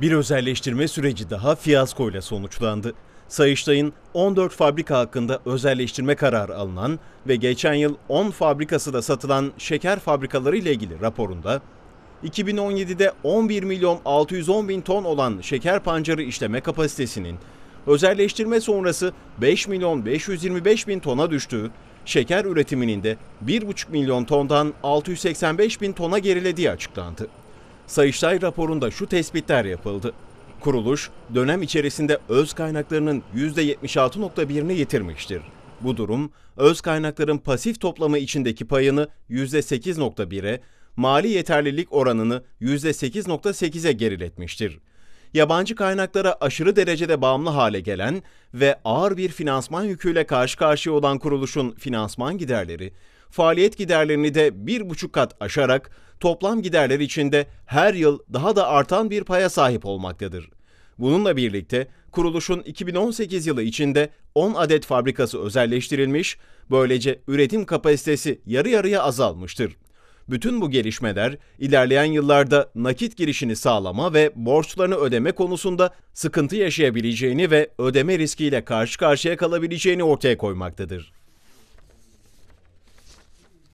Bir özelleştirme süreci daha fiyaskoyla sonuçlandı. Sayıştay'ın 14 fabrika hakkında özelleştirme kararı alınan ve geçen yıl 10 fabrikası da satılan şeker fabrikaları ile ilgili raporunda 2017'de 11 milyon 610 bin ton olan şeker pancarı işleme kapasitesinin özelleştirme sonrası 5 milyon 525 bin tona düştüğü, şeker üretiminin de 1,5 milyon tondan 685 bin tona gerilediği açıklandı. Sayıştay raporunda şu tespitler yapıldı. Kuruluş dönem içerisinde öz kaynaklarının %76.1'ini yitirmiştir. Bu durum öz kaynakların pasif toplamı içindeki payını %8.1'e, mali yeterlilik oranını %8.8'e geriletmiştir yabancı kaynaklara aşırı derecede bağımlı hale gelen ve ağır bir finansman yüküyle karşı karşıya olan kuruluşun finansman giderleri, faaliyet giderlerini de bir buçuk kat aşarak toplam giderler içinde her yıl daha da artan bir paya sahip olmaktadır. Bununla birlikte kuruluşun 2018 yılı içinde 10 adet fabrikası özelleştirilmiş, böylece üretim kapasitesi yarı yarıya azalmıştır. Bütün bu gelişmeler ilerleyen yıllarda nakit girişini sağlama ve borçlarını ödeme konusunda sıkıntı yaşayabileceğini ve ödeme riskiyle karşı karşıya kalabileceğini ortaya koymaktadır.